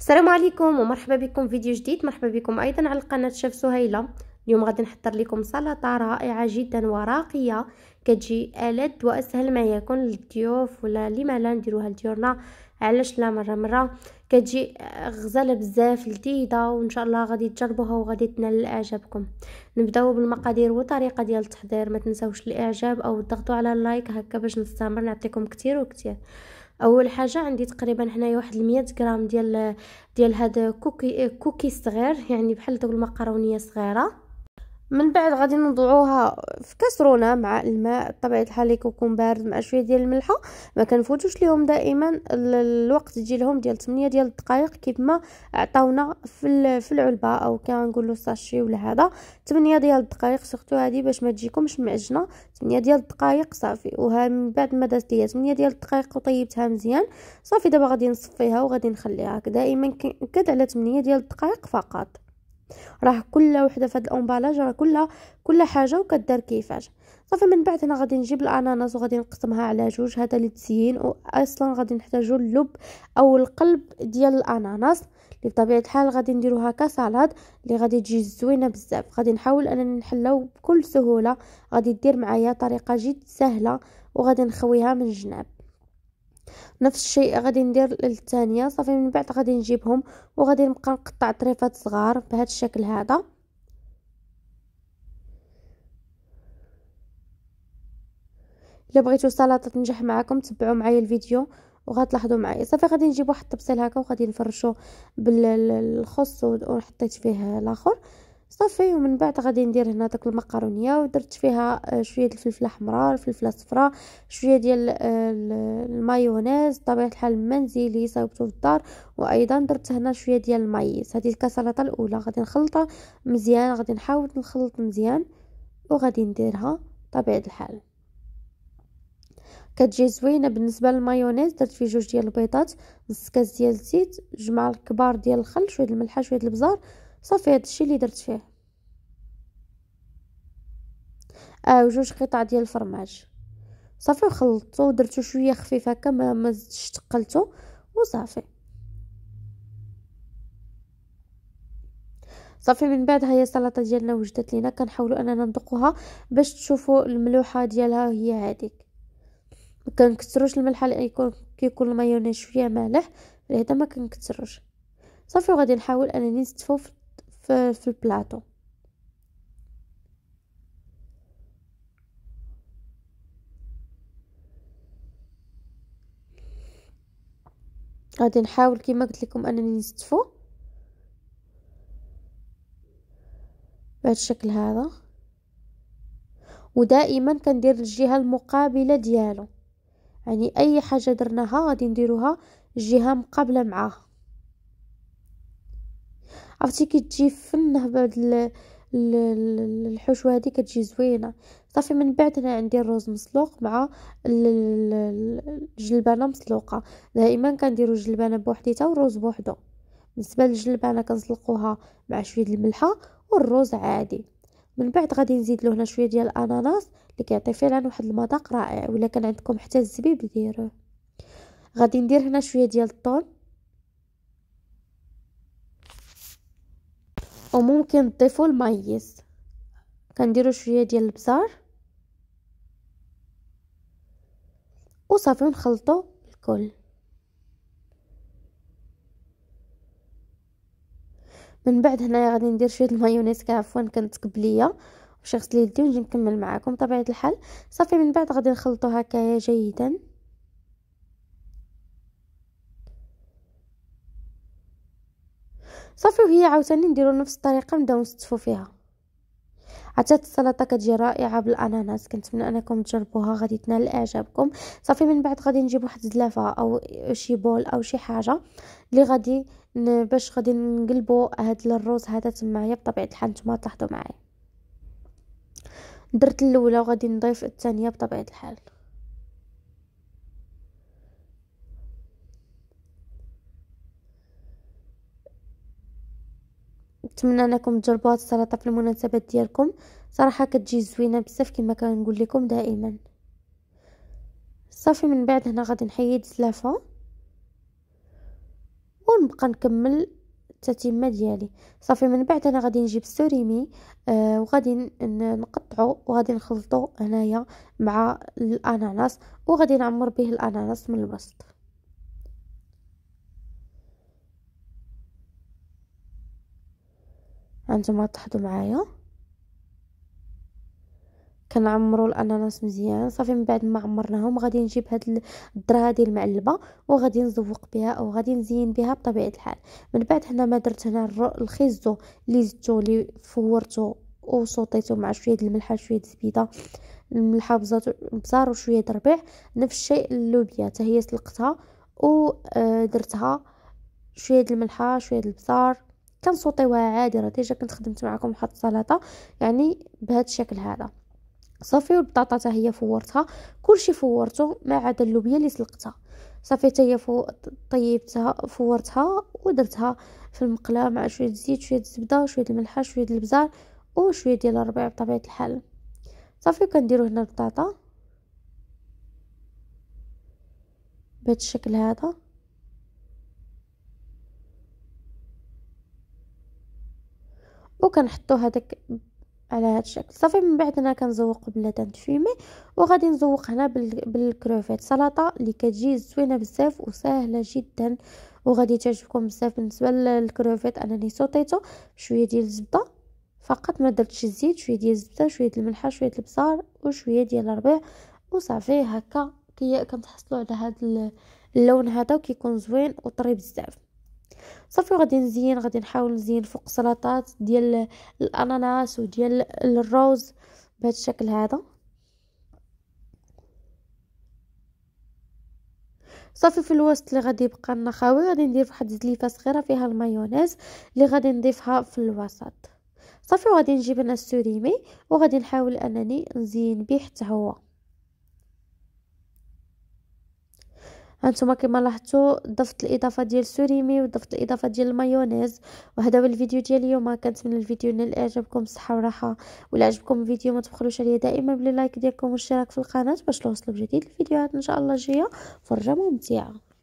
السلام عليكم ومرحبا بكم فيديو جديد مرحبا بكم ايضا على قناه شيف سهيله اليوم غادي نحضر لكم سلطه رائعه جدا وراقيه كتجي الد واسهل ما يكون للضيوف ولا لما لا نديروها لديورنا علاش لا مره مره كتجي غزاله بزاف لذيذه وان شاء الله غادي تجربوها وغادي تنال اعجابكم نبداو بالمقادير وطريقه ديال التحضير ما تنساوش الاعجاب او الضغط على اللايك هكا باش نستمر نعطيكم كتير وكثير اول حاجه عندي تقريبا هنايا واحد 100 غرام ديال ديال هذا كوكي كوكي صغير يعني بحال دوك المقرونيه صغيره من بعد غادي نوضعوها في كاسرونه مع الماء بطبيعه الحال يكون بارد مع شويه ديال الملحه ما كنفوتوش ليهم دائما الوقت يجي لهم ديال 8 ديال الدقائق كيف ما عطاونا في في العلبه او كنقولوا ساشي ولا هذا 8 ديال الدقائق سورتو هذه باش ما تجيكمش معجنه 8 ديال الدقائق صافي وها من بعد ما دازت ليا 8 ديال الدقائق وطيبتها مزيان صافي دابا غادي نصفيها وغادي نخليها دائما على 8 ديال الدقائق فقط راه كل وحده في هذا الامبالاج راه كلها كل حاجه وكدار كيفاش صافي من بعد هنا غادي نجيب الاناناس وغادي نقسمها على جوج هذا للتزيين واصلا غادي نحتاجو اللب او القلب ديال الاناناس اللي بطبيعه الحال غادي نديرو هكا سلطه اللي غادي تجي زوينه بزاف غادي نحاول انني نحلو بكل سهوله غادي دير معايا طريقه جد سهله وغادي نخويها من الجناب نفس الشيء غادي ندير الثانيه صافي من بعد غادي نجيبهم وغادي نبقى نقطع طريفات صغار بهذا الشكل هذا الا بغيتو السلطه تنجح معكم تبعوا معايا الفيديو وغتلاحظوا معايا صافي غادي نجيب واحد الطبسيل هكا وغادي نفرشو بالخص وحطيت فيه الاخر صافي ومن بعد غادي ندير هنا داك المقرونيه ودرت فيها آه، شويه ديال الفلفله الحمراء الفلفله الصفراء شويه ديال المايونيز بطبيعه الحال المنزلي صاوبته في الدار وايضا درت هنا شويه ديال المايز هذه الكسلطه الاولى غادي نخلطها مزيان غادي نحاول نخلط مزيان وغادي نديرها طبيعه الحال كتجي زوينه بالنسبه للمايونيز درت فيه جوج ديال البيضات نص كاس ديال الزيت جمع الكبار ديال الخل شويه الملحه شويه البزار صافي هذا الشيء اللي درت فيه اه وجوج قطع ديال الفرماج صافي وخلطته ودرتو شويه خفيف هكا ما ما زدتش وصافي صافي من بعد هي السلطه ديالنا وجدت لينا كنحاولوا اننا نذوقوها باش تشوفوا الملوحه ديالها هي هذيك ما كنكثروش الملح يكون كيكون المايونيز شويه مالح لهذا ما كنكثروش صافي وغادي نحاول انني نستفوا في في, في البلاطو غادي نحاول كما قلت لكم انني نستفو بهذا الشكل هذا ودائما كندير الجهه المقابله ديالو يعني اي حاجه درناها غادي نديروها الجهه مقابله معاها عرفتي كي تجي فنه بهاد الحشوه هذه كتجي زوينه صافي من بعد انا عندي الروز مسلوق مع الجلبانه مسلوقه دائما كنديرو الجلبانه بوحديتها والروز بوحدو بالنسبه للجلبانه كنسلقوها مع شويه الملحه والروز عادي من بعد غادي نزيد له هنا شويه ديال الاناناس اللي كيعطي فعلا واحد المذاق رائع ولا كان عندكم حتى الزبيب ديروه غادي ندير هنا شويه ديال الطون وممكن طفل ميز كنديرو شويه ديال البزار وصافي نخلطو الكل من بعد هنايا غادي ندير شويه المايونيز كعفوا كانت قبليه باش غسل يدي ونجي نكمل معاكم طبيعه الحال صافي من بعد غادي نخلطو هكايا جيدا صافي وهي عاوتاني نديرو نفس الطريقه نبداو نستفو فيها عطات السلطه كتجي رائعه بالاناناس كنتمنى انكم تجربوها غادي تنال اعجابكم صافي من بعد غادي نجيب واحد الزلافه او شي بول او شي حاجه اللي غادي باش غادي نقلبو هاد الرز هذا تمايا بطبيعه الحال نتوما تلاحظوا معايا درت الاولى وغادي نضيف الثانيه بطبيعه الحال نتمنى انكم تجربوا هاد السلطه في المناسبات ديالكم صراحه كتجي زوينه بزاف كما كنقول لكم دائما صافي من بعد هنا غادي نحيد الزلافه ونبقى نكمل التتمه ديالي صافي من بعد انا غادي نجيب السوريمي آه وغادي نقطعو وغادي نخلطو هنايا مع الاناناس وغادي نعمر به الاناناس من الوسط هانتوما جماعة تحضوا معايا كنعمروا الاناناس مزيان صافي من بعد ما عمرناهم غادي نجيب هاد الذره هادي المعلبه وغادي نزوق بها او غادي نزين بها بطبيعه الحال من بعد هنا ما درت هنا الخيزو اللي زدتو اللي فورتو وصوتيته مع شويه الملحه شويه الزبيده الملحه بزار وشويه الربيع نفس الشيء اللوبيا حتى هي سلقتها ودرتها آه، شويه الملحه شويه البزار كنصوطيوها عادي راه ديجا كنت خدمت معكم واحد السلطه يعني بهذا الشكل هذا صافي والبطاطا حتى هي فورتها كلشي فورته ما عدا اللوبيا اللي سلقتها صافي حتى هي فو... طيبتها فورتها ودرتها في المقله مع شويه الزيت شويه الزبده شويه الملحه شويه البزار وشويه ديال الربيع بطبيعه الحال صافي كنديروا هنا البطاطا بهذا الشكل هذا وكنحطو هذاك على هذا الشكل صافي من بعد انا كنزوق بلاتان تفيمي وغادي نزوق هنا بالكروفيت سلطه اللي كتجي زوينه بزاف وسهله جدا وغادي تعجبكم بزاف بالنسبه للكروفيت انني سوطيته شويه ديال الزبده فقط ما درتش الزيت شويه ديال الزبده شويه ديال الملحه شويه ديال البصل وشويه ديال الربيع وصافي هكا كي كنتحصلوا على هذا اللون هذا وكيكون زوين وطري بزاف صافي وغادي نزين غادي نحاول نزين فوق سلطات ديال الاناناس وديال الروز بهذا الشكل هذا صافي في الوسط اللي غادي يبقى لنا خاوي غادي ندير واحد زليفه صغيره فيها المايونيز اللي غادي نضيفها في الوسط صافي وغادي نجيب انا السوريمي وغادي نحاول انني نزين به حتى هو هانتوما كما لاحظتوا ضفت الاضافه ديال سوريمي وضفت الاضافه ديال المايونيز وهذا هو الفيديو ديال اليوم كنتمنى الفيديو ينال اعجابكم بالصحه والراحه ولا عجبكم الفيديو ما تبخلوش عليا دائما باللايك ديالكم والاشتراك في القناه باش توصلوا بجديد الفيديوهات ان شاء الله الجايه فرجه ممتعه